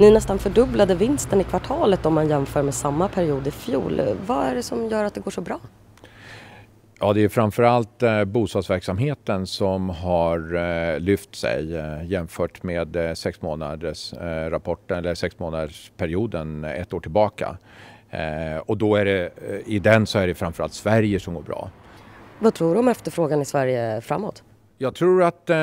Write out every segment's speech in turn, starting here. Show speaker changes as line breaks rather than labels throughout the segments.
Ni nästan fördubblade vinsten i kvartalet om man jämför med samma period i fjol. Vad är det som gör att det går så bra?
Ja, det är framförallt eh, bostadsverksamheten som har eh, lyft sig eh, jämfört med sex månaders rapporten, eller sex månaders perioden ett år tillbaka. Och då är det, i den så är det framförallt Sverige som går bra.
Vad tror du om efterfrågan i Sverige framåt?
Jag tror att eh,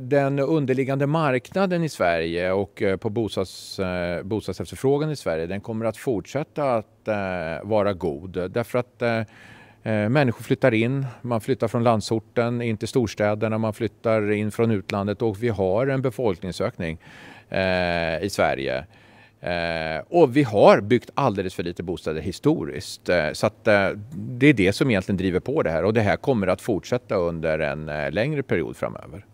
den underliggande marknaden i Sverige och eh, på bostads, eh, bostadsefterfrågan i Sverige den kommer att fortsätta att eh, vara god. Därför att eh, eh, människor flyttar in, man flyttar från landsorten in till storstäderna, man flyttar in från utlandet och vi har en befolkningsökning i Sverige. Eh, och vi har byggt alldeles för lite bostäder historiskt. Eh, så att, eh, det är det som egentligen driver på det här och det här kommer att fortsätta under en eh, längre period framöver.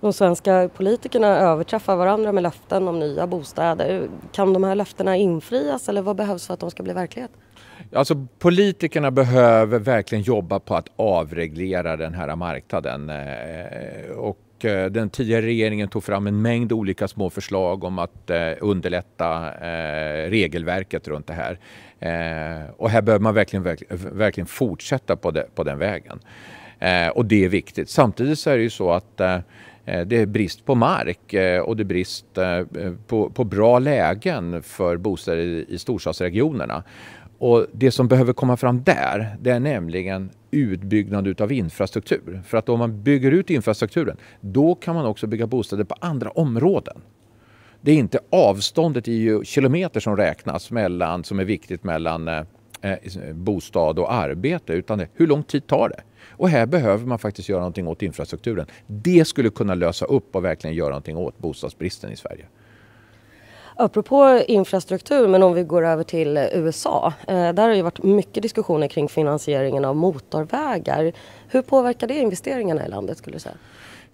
De svenska politikerna överträffar varandra med löften om nya bostäder. Kan de här löftena infrias eller vad behövs för att de ska bli verklighet?
Alltså, politikerna behöver verkligen jobba på att avreglera den här marknaden. Eh, och Eh, den tidigare regeringen tog fram en mängd olika små förslag om att eh, underlätta eh, regelverket runt det här. Och här behöver man verkligen, verkligen fortsätta på, den vägen. Och det är viktigt. Samtidigt så är det ju så att det är brist på mark och det är brist på bra lägen för bostäder i storstadsregionerna. Och det som behöver komma fram där, det är nämligen utbyggnad av infrastruktur. För att om man bygger ut infrastrukturen, då kan man också bygga bostäder på andra områden. Det är inte avståndet i kilometer som räknas mellan, som är viktigt mellan eh, eh, bostad och arbete, utan det, hur lång tid tar det? Och här behöver man faktiskt göra någonting åt infrastrukturen. Det skulle kunna lösa upp och verkligen göra någonting åt bostadsbristen i Sverige.
Apropå infrastruktur, men om vi går över till USA. Eh, där har det varit mycket diskussioner kring finansieringen av motorvägar. Hur påverkar det investeringarna i landet skulle du säga?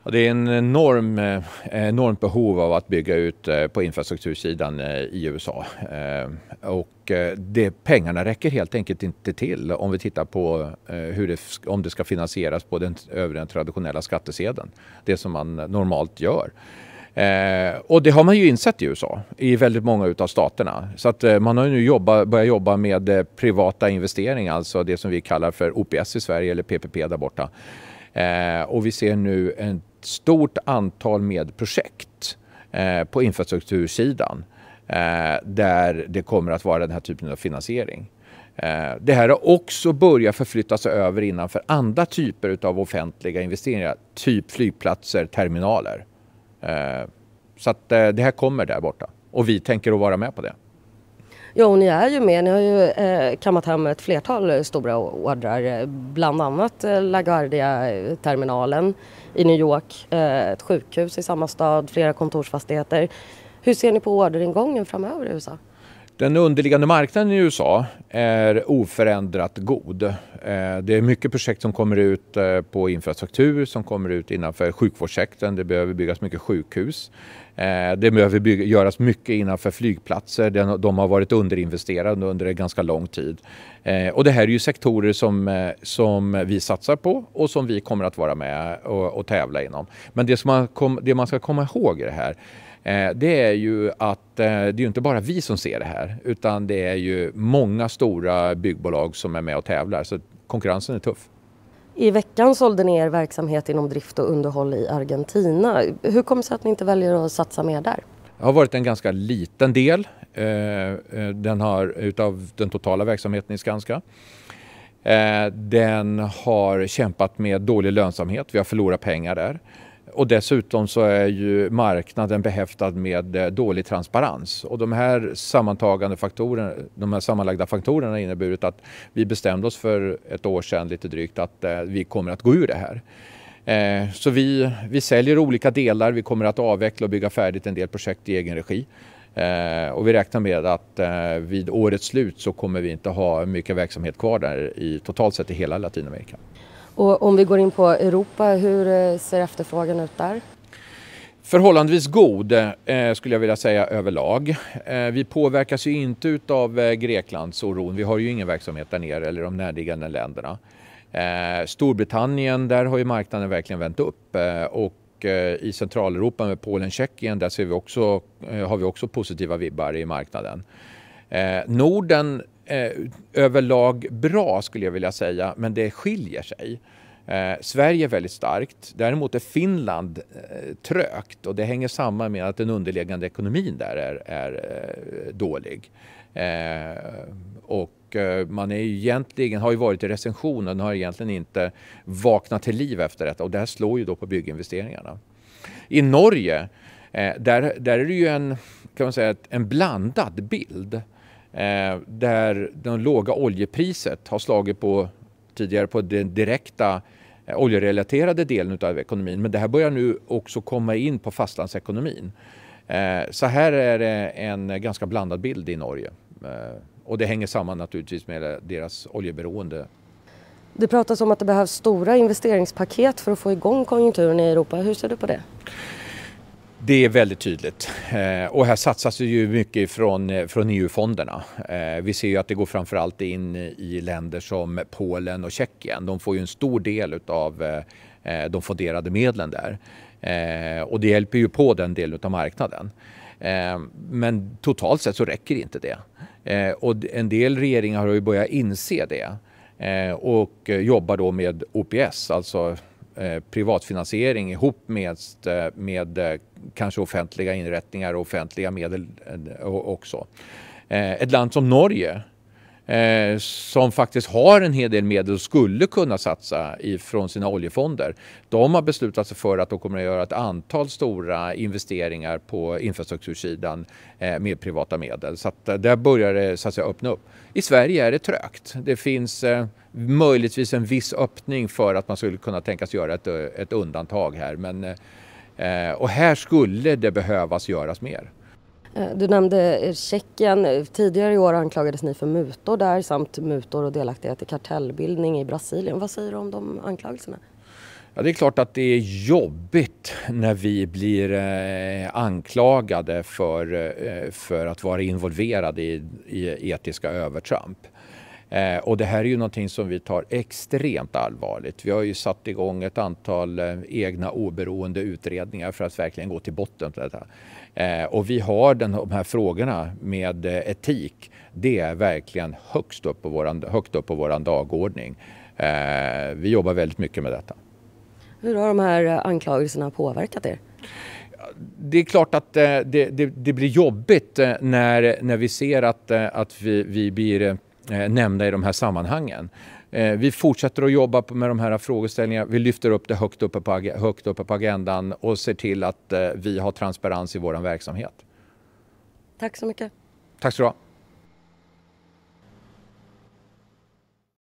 det är en enorm, eh, enormt behov av att bygga ut eh, på infrastruktursidan i USA. Och det, pengarna räcker helt enkelt inte till om vi tittar på hur det, om det ska finansieras på den, över den traditionella skattesedeln. Det som man normalt gör. Eh, och det har man ju insett i USA, i väldigt många av staterna. Så att eh, man har nu jobba, börjat jobba med eh, privata investeringar, alltså det som vi kallar för OPS i Sverige eller PPP där borta. Eh, och vi ser nu ett stort antal med projekt eh, på infrastruktursidan eh, där det kommer att vara den här typen av finansiering. Det här har också börjat förflyttas över innanför andra typer av offentliga investeringar, typ flygplatser, terminaler. Eh, så att eh, det här kommer där borta och vi tänker att vara med på det.
Ja, ni är ju med. Ni har ju eh, kammat hem ett flertal stora ordrar, bland annat eh, LaGuardia-terminalen i New York, ett sjukhus i samma stad, flera kontorsfastigheter. Hur ser ni på orderingången framöver i USA?
Den underliggande marknaden i USA är oförändrat god. Eh, det är mycket projekt som kommer ut eh, på infrastruktur, som kommer ut innanför sjukvårdssektorn. Det behöver byggas mycket sjukhus. Eh, det behöver göras mycket innanför flygplatser. De har varit underinvesterade under en ganska lång tid. Och det här är ju sektorer som, som vi satsar på och som vi kommer att vara med och, och tävla inom. Men det, som man, det man ska komma ihåg i det här Eh, det är ju att eh, det är inte bara vi som ser det här utan det är ju många stora byggbolag som är med och tävlar så konkurrensen är tuff. I
veckan sålde ni er verksamhet inom drift och underhåll i Argentina. Hur kommer det sig att ni inte väljer att satsa mer där?
Det har varit en ganska liten del eh, den har, utav den totala verksamheten i Skanska. Den har kämpat med dålig lönsamhet, vi har förlorat pengar där. Och dessutom så är ju marknaden behäftad med eh, dålig transparens. Och de här, sammantagande faktorerna, de här sammanlagda faktorerna har inneburit att vi bestämde oss för ett år sedan lite drygt att eh, vi kommer att gå ur det här. Eh, så vi, vi säljer olika delar, vi kommer att avveckla och bygga färdigt en del projekt i egen regi. Och vi räknar med att vid årets slut så kommer vi inte ha mycket verksamhet kvar där i, totalt sett i hela Latinamerika.
Och om vi går in på Europa, hur eh, ser efterfrågan ut där?
Förhållandevis god eh, skulle jag vilja säga överlag. Eh, vi påverkas ju inte utav eh, Greklandsoron. Vi har ju ingen verksamhet där nere eller de närliggande länderna. Storbritannien, där har ju marknaden verkligen vänt upp och i Centraleuropa med Polen, Tjeckien, där ser vi också, har vi också positiva vibbar i marknaden. Norden Eh, överlag bra skulle jag vilja säga, men det skiljer sig. Eh, Sverige är väldigt starkt, däremot är Finland eh, trögt och det hänger samman med att den underliggande ekonomin där är, är eh, dålig. Eh, och eh, man är ju egentligen, har ju varit i recension och har egentligen inte vaknat till liv efter detta och det här slår ju då på bygginvesteringarna. I Norge, där, där är det ju en, kan man säga, en blandad bild. Eh, där det låga oljepriset har slagit på tidigare på den direkta eh, oljerelaterade delen av ekonomin. Men det här börjar nu också komma in på fastlandsekonomin. Eh, så här är det en ganska blandad bild i Norge. Och det hänger samman naturligtvis med deras oljeberoende.
Det pratas om att det behövs stora investeringspaket för att få igång konjunkturen i Europa. Hur ser du på det?
Det är väldigt tydligt. Eh, och här satsas det ju mycket från, eh, från EU-fonderna. Eh, vi ser ju att det går framförallt in i länder som Polen och Tjeckien. De får ju en stor del av de fonderade medlen där. Och det hjälper ju på den delen av marknaden. Men totalt sett så räcker inte det. Och en del regeringar har ju börjat inse det och jobbar då med OPS, alltså Eh, privatfinansiering ihop med, eh, med eh, kanske offentliga inrättningar och offentliga medel också. Ett land som Norge som faktiskt har en hel del medel och skulle kunna satsa från sina oljefonder. De har beslutat sig för att de kommer att göra ett antal stora investeringar på infrastruktursidan med privata medel. Så där börjar det så att säga, öppna upp. I Sverige är det trögt. Det finns möjligtvis en viss öppning för att man skulle kunna tänkas göra ett, eh, ett undantag här. Men, eh, eh, och här skulle det behövas göras mer.
Du nämnde Tjeckien. Tidigare i år anklagades ni för mutor där samt mutor och delaktighet i kartellbildning i Brasilien. Vad säger du om de anklagelserna?
Ja, det är klart att det är jobbigt när vi blir anklagade för, för att vara involverade i, i etiska övertramp. Eh, och det här är ju någonting som vi tar extremt allvarligt. Vi har ju satt igång ett antal eh, egna oberoende utredningar för att verkligen gå till botten med detta. Eh, och vi har den, de här frågorna med eh, etik, det är verkligen högst upp på våran, högt upp på vår dagordning. Eh, vi jobbar väldigt mycket med detta.
Hur har de här eh, anklagelserna påverkat er?
det är klart att det, det, det, blir jobbigt när, när vi ser att, att vi, vi blir Eh, nämnda i de här sammanhangen. Eh, vi fortsätter att jobba med de här frågeställningarna. Vi lyfter upp det högt uppe på, högt uppe på agendan och ser till att eh, vi har transparens i vår verksamhet. Tack så mycket. Tack så du ha.